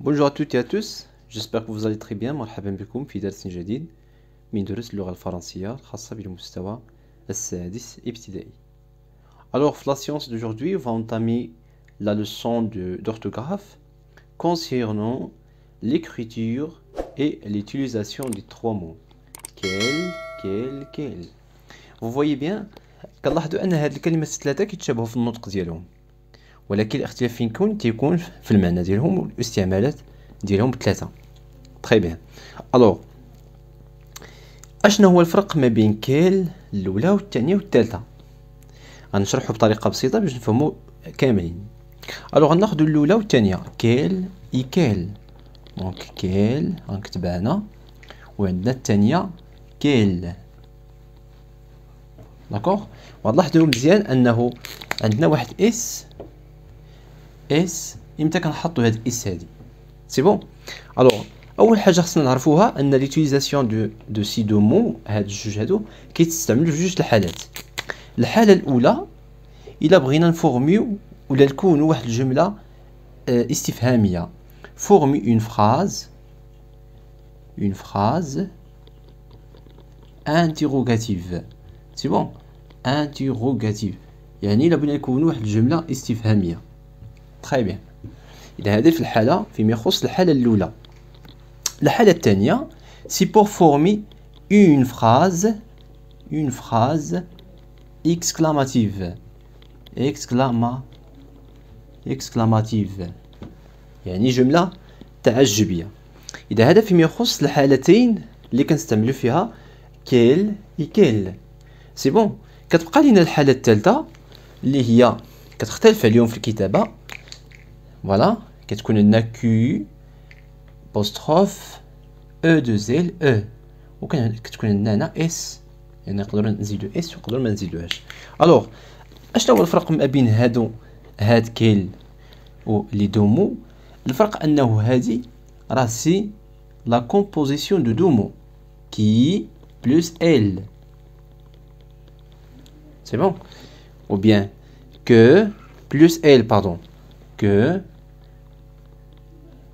Bonjour à toutes et à tous, j'espère que vous allez très bien. Je suis Fidel Sinjadid, Mindurus Lural Farancia, Khassabil Mustawa, SCADIS Ibtidei. Alors, la séance d'aujourd'hui va entamer la leçon d'orthographe concernant l'écriture et l'utilisation des trois mots. Quel, quel, quel. Vous voyez bien qu'à la dit que les mots sont les mots qui sont les mots qui ولكن الاختلاف فين يكون تيكون في المعنى ديالهم والاستعمالات ديالهم ثلاثه تري بيان الوغ اشنو هو الفرق ما بين كيل الاولى والثانيه والثالثه غنشرحو بطريقه بسيطه باش نفهمو كاملين الوغ غناخدو الاولى والثانيه كيل اي كيل دونك كيل غنكتبها هنا وعندنا الثانيه كيل داكوغ وغنلاحظو مزيان انه عندنا واحد اس اس امتى كنحطوا هاد اس هادي سي بون الوغ اول حاجه خصنا نعرفوها ان ليتيليزاسيون دو دو سي دو مو هاد الجوج هادو كيتستعملوا في جوج الحالات الحاله الاولى الا بغينا نفورميو ولا نكونوا آه، يعني واحد الجمله استفهاميه فورمي اون فراز اون فراز انتيروغاتيف سي بون انتيروغاتيف يعني الا بغينا نكونوا واحد الجمله استفهاميه تخي بيان إذا هذه في الحالة فيما يخص الحالة الأولى الحالة الثانية سي بور فورمي اون فراز اون فراز اكسكلاماتيف اكسكلاما اكسكلاماتيف يعني جملة تعجبية إذا هذا فيما يخص الحالتين اللي كنستعملو فيها كيل كيل سي بون كتبقى لينا الحالة الثالثة اللي هي كتختلف اليوم في الكتابة Voilà. Qu'est-ce qu'on a Q apostrophe E de Z E. Ou qu'est-ce qu'on a S On a un Z S ou un Z H. Alors, je vais vous ou les Le frac a la composition de deux Qui plus L. C'est bon Ou bien que plus L, pardon. Que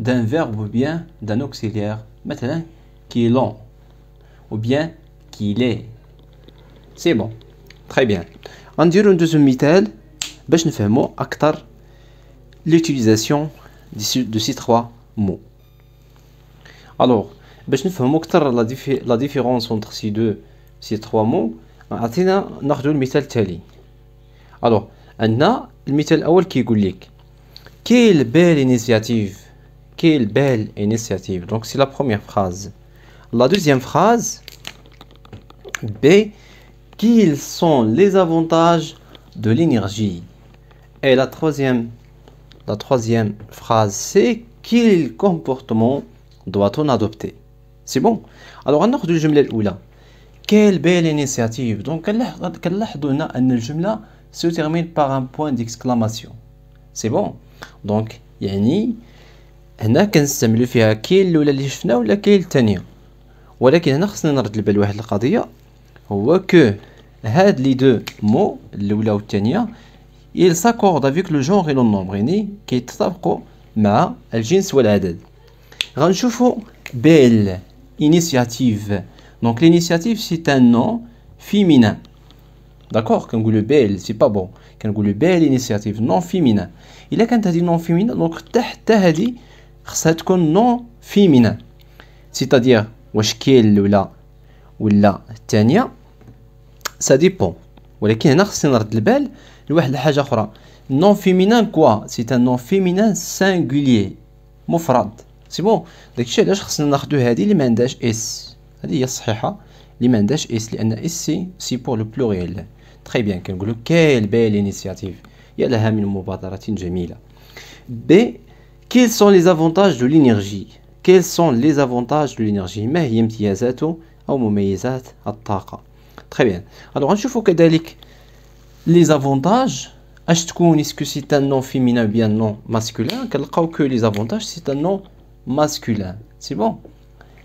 d'un verbe ou bien d'un auxiliaire, maintenant qui est long ou bien qu'il est. C'est bon, très bien. On durant une deuxième métal ben je fais mot l'utilisation de ces trois mots. Alors, ben je fais mot la différence entre ces deux, ces trois mots. عطينا ناخذ المثال التالي الو alors le métal كيقول qui لك quelle belle initiative quelle belle initiative. Donc, c'est la première phrase. La deuxième phrase, B, quels sont les avantages de l'énergie Et la troisième, la troisième phrase, c'est quel comportement doit-on adopter C'est bon Alors, on du le jumelé là. Quelle belle initiative Donc, le se termine par un point d'exclamation. C'est bon Donc, yani, هنا كنستعملو فيها كاين الاولى اللي شفنا ولا كاين الثانيه ولكن هنا خصني نرد البال واحد القضيه هو كو هاد لي دو مو الاولى والثانيه il s'accorde avec le genre et le nombre يعني كيتطابقوا مع الجنس والعدد غنشوفوا بيل انيشياتيف دونك لينيشياتيف سي ان نو فيمينا داكور كنقولوا بيل سي با بون كنقولوا بيل انيشياتيف نون فيمينا الا كانت هذه nom فيمينا دونك حتى حتى هذه خصها تكون نون فيمينان سيتادير واش كاين الاولى ولا الثانيه سا ديبون ولكن هنا خصني نرد البال لواحد الحاجه اخرى نون فيمينان كوا سي ان نون فيمينان سانغوليي مفرد سي بون داكشي علاش خصنا ناخدو هادي اللي ما عندهاش اس هادي هي الصحيحه اللي ما عندهاش اس لان اس سي سي بور لو بلوريل تري بيان كنقولو كيل بيل انيسياتيف يا لها من مبادرة جميلة بي Quels sont les avantages de l'énergie Quels sont les avantages de l'énergie Mais هي Très bien. Alors, نشوفوا كذلك les avantages اش تكون اسكو سي un نون un بيان نون ماسكولين كنلقاو كو les avantages, c'est un nom masculin. C'est bon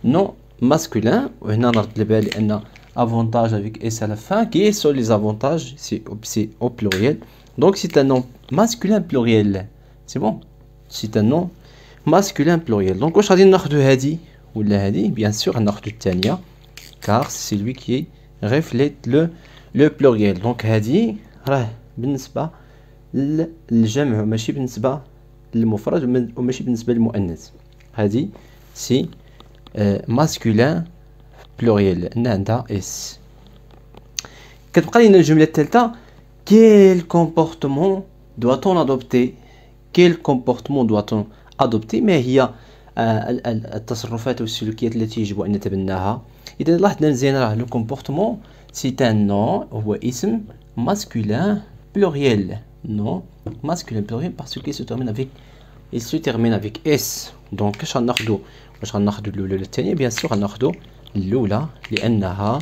Nom masculin. وهنا نرد البال un avantage avec S à la fin, qui sont les avantages, c'est au, pluriel. Donc c'est un nom masculin pluriel. C'est bon c'est un nom masculin pluriel. Donc, واش غادي Hadi ou le Hadi, Bien sûr, de Tania, car c'est lui qui reflète le le pluriel. Donc هذه راه بالنسبه للجمع ماشي بالنسبه للمفرد وماشي بالنسبه للمؤنث. هذه c'est euh, nom pluriel. Quand on كتبقى de la الثالثه quel comportement doit-on adopter quel comportement doit-on adopter Mais il y a un tasse de fait sur lequel il est étiqueté pour le être bien. Il y un nom est masculin pluriel. Non. Masculin pluriel parce qu'il se termine avec... Il se termine avec S. Donc, je suis en train de dire. Je suis en train de Bien sûr, je suis en train de dire...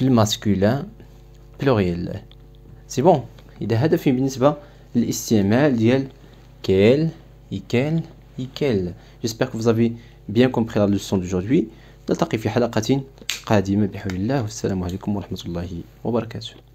est masculin pluriel. C'est bon. Il y a des féminis. الاستعمال ديال كال يكال يكال جيسبر كو فوزافي بيان كومبخي لا لوسون دوجوردي نلتقي في حلقة قادمة بحول الله والسلام عليكم ورحمة الله وبركاته